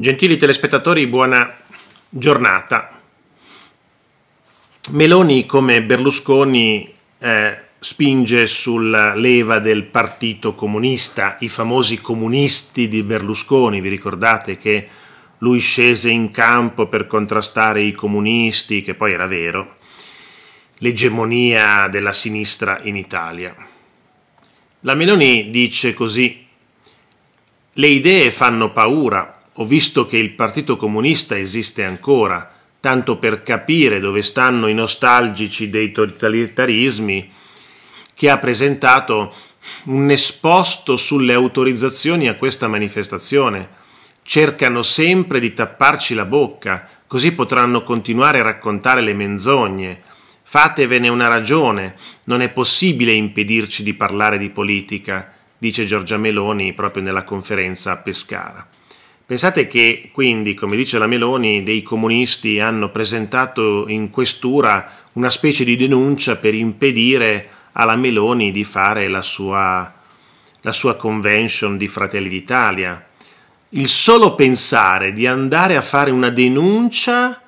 Gentili telespettatori, buona giornata. Meloni, come Berlusconi, eh, spinge sulla leva del Partito Comunista, i famosi comunisti di Berlusconi. Vi ricordate che lui scese in campo per contrastare i comunisti, che poi era vero, l'egemonia della sinistra in Italia. La Meloni dice così, le idee fanno paura ho visto che il Partito Comunista esiste ancora, tanto per capire dove stanno i nostalgici dei totalitarismi, che ha presentato un esposto sulle autorizzazioni a questa manifestazione. Cercano sempre di tapparci la bocca, così potranno continuare a raccontare le menzogne. Fatevene una ragione, non è possibile impedirci di parlare di politica, dice Giorgia Meloni proprio nella conferenza a Pescara. Pensate che quindi, come dice la Meloni, dei comunisti hanno presentato in questura una specie di denuncia per impedire alla Meloni di fare la sua, la sua convention di Fratelli d'Italia. Il solo pensare di andare a fare una denuncia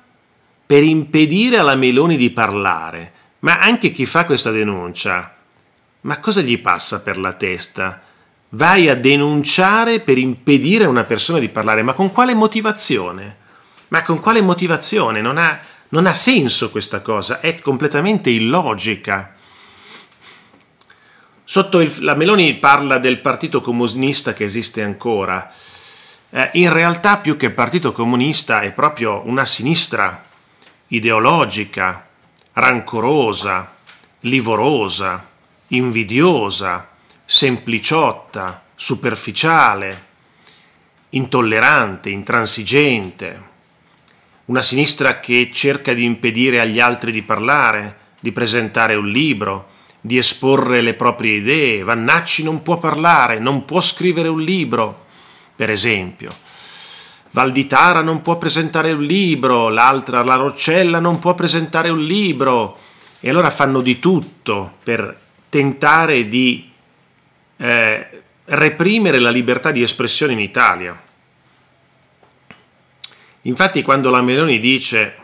per impedire alla Meloni di parlare, ma anche chi fa questa denuncia, ma cosa gli passa per la testa? vai a denunciare per impedire a una persona di parlare, ma con quale motivazione? Ma con quale motivazione? Non ha, non ha senso questa cosa, è completamente illogica. Il, la Meloni parla del partito comunista che esiste ancora. Eh, in realtà più che partito comunista è proprio una sinistra ideologica, rancorosa, livorosa, invidiosa, sempliciotta, superficiale, intollerante, intransigente, una sinistra che cerca di impedire agli altri di parlare, di presentare un libro, di esporre le proprie idee. Vannacci non può parlare, non può scrivere un libro, per esempio. Valditara non può presentare un libro, l'altra, la Roccella, non può presentare un libro. E allora fanno di tutto per tentare di eh, reprimere la libertà di espressione in Italia. Infatti quando la Meloni dice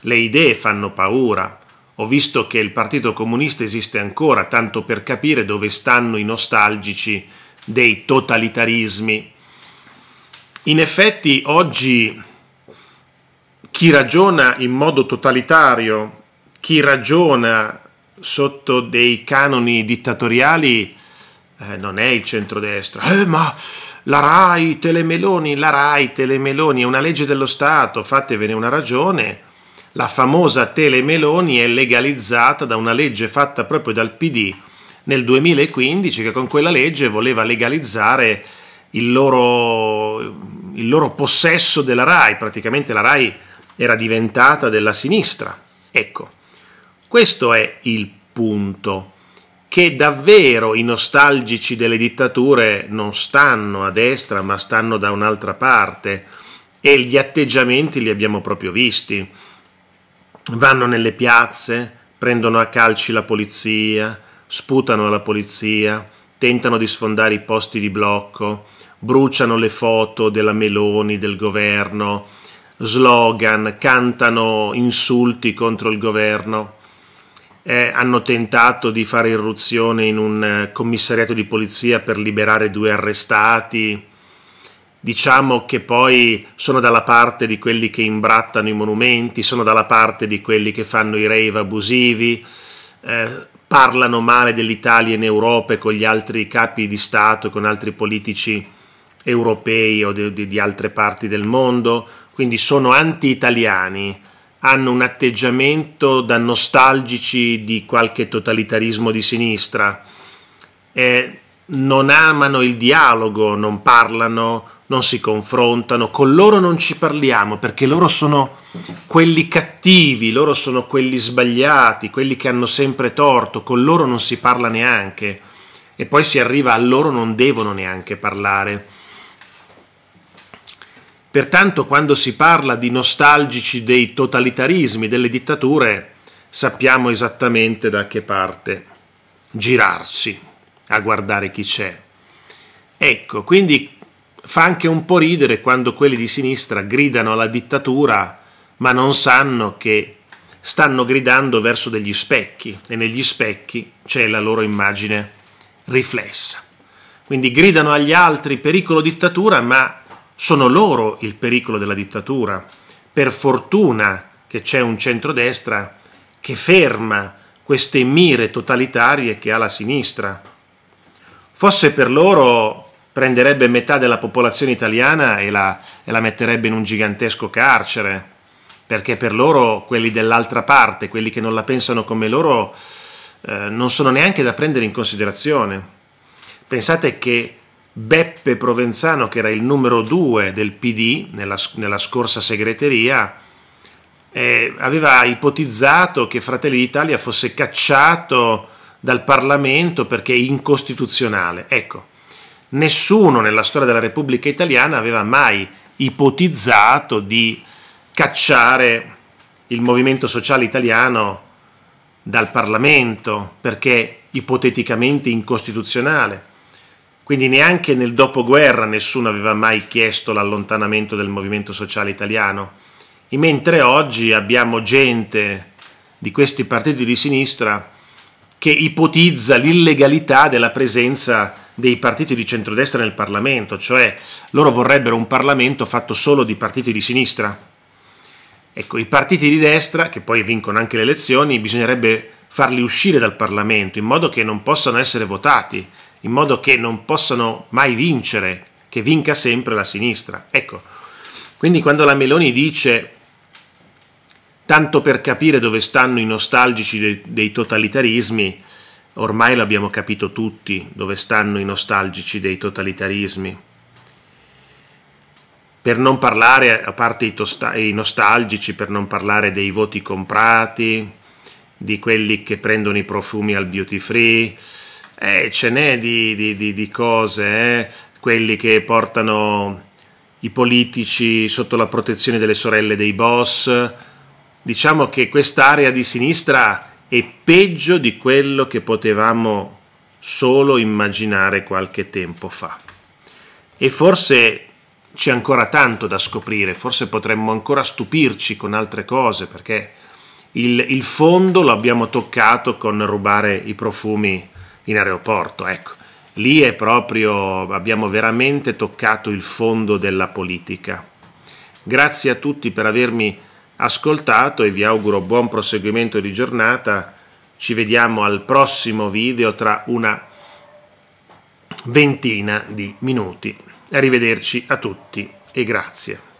le idee fanno paura, ho visto che il Partito Comunista esiste ancora, tanto per capire dove stanno i nostalgici dei totalitarismi. In effetti oggi chi ragiona in modo totalitario, chi ragiona sotto dei canoni dittatoriali, eh, non è il centrodestra, eh, ma la RAI, Telemeloni, la RAI, Telemeloni è una legge dello Stato, fatevene una ragione. La famosa Telemeloni è legalizzata da una legge fatta proprio dal PD nel 2015 che con quella legge voleva legalizzare il loro, il loro possesso della RAI, praticamente la RAI era diventata della sinistra. Ecco, questo è il punto che davvero i nostalgici delle dittature non stanno a destra ma stanno da un'altra parte e gli atteggiamenti li abbiamo proprio visti. Vanno nelle piazze, prendono a calci la polizia, sputano la polizia, tentano di sfondare i posti di blocco, bruciano le foto della Meloni, del governo, slogan, cantano insulti contro il governo eh, hanno tentato di fare irruzione in un eh, commissariato di polizia per liberare due arrestati. Diciamo che poi sono dalla parte di quelli che imbrattano i monumenti, sono dalla parte di quelli che fanno i rave abusivi, eh, parlano male dell'Italia in Europa e con gli altri capi di Stato, con altri politici europei o di, di altre parti del mondo, quindi sono anti-italiani hanno un atteggiamento da nostalgici di qualche totalitarismo di sinistra, eh, non amano il dialogo, non parlano, non si confrontano, con loro non ci parliamo perché loro sono quelli cattivi, loro sono quelli sbagliati, quelli che hanno sempre torto, con loro non si parla neanche e poi si arriva a loro non devono neanche parlare. Pertanto quando si parla di nostalgici dei totalitarismi, delle dittature, sappiamo esattamente da che parte girarsi a guardare chi c'è. Ecco, quindi fa anche un po' ridere quando quelli di sinistra gridano alla dittatura, ma non sanno che stanno gridando verso degli specchi e negli specchi c'è la loro immagine riflessa. Quindi gridano agli altri pericolo dittatura, ma sono loro il pericolo della dittatura. Per fortuna che c'è un centrodestra che ferma queste mire totalitarie che ha la sinistra. Fosse per loro prenderebbe metà della popolazione italiana e la, e la metterebbe in un gigantesco carcere, perché per loro quelli dell'altra parte, quelli che non la pensano come loro, eh, non sono neanche da prendere in considerazione. Pensate che Beppe Provenzano, che era il numero due del PD nella, nella scorsa segreteria, eh, aveva ipotizzato che Fratelli d'Italia fosse cacciato dal Parlamento perché è incostituzionale. Ecco, nessuno nella storia della Repubblica Italiana aveva mai ipotizzato di cacciare il movimento sociale italiano dal Parlamento perché ipoteticamente incostituzionale quindi neanche nel dopoguerra nessuno aveva mai chiesto l'allontanamento del movimento sociale italiano, e mentre oggi abbiamo gente di questi partiti di sinistra che ipotizza l'illegalità della presenza dei partiti di centrodestra nel Parlamento, cioè loro vorrebbero un Parlamento fatto solo di partiti di sinistra. Ecco, i partiti di destra, che poi vincono anche le elezioni, bisognerebbe farli uscire dal Parlamento in modo che non possano essere votati, in modo che non possano mai vincere, che vinca sempre la sinistra. Ecco, quindi quando la Meloni dice tanto per capire dove stanno i nostalgici dei, dei totalitarismi, ormai l'abbiamo capito tutti dove stanno i nostalgici dei totalitarismi. Per non parlare, a parte i, tosta- i nostalgici, per non parlare dei voti comprati, di quelli che prendono i profumi al beauty free, eh, ce n'è di, di, di, di cose, eh? quelli che portano i politici sotto la protezione delle sorelle dei boss. Diciamo che quest'area di sinistra è peggio di quello che potevamo solo immaginare qualche tempo fa. E forse c'è ancora tanto da scoprire, forse potremmo ancora stupirci con altre cose, perché il, il fondo abbiamo toccato con rubare i profumi in aeroporto, ecco. Lì è proprio, abbiamo veramente toccato il fondo della politica. Grazie a tutti per avermi ascoltato e vi auguro buon proseguimento di giornata. Ci vediamo al prossimo video tra una ventina di minuti. Arrivederci a tutti e grazie.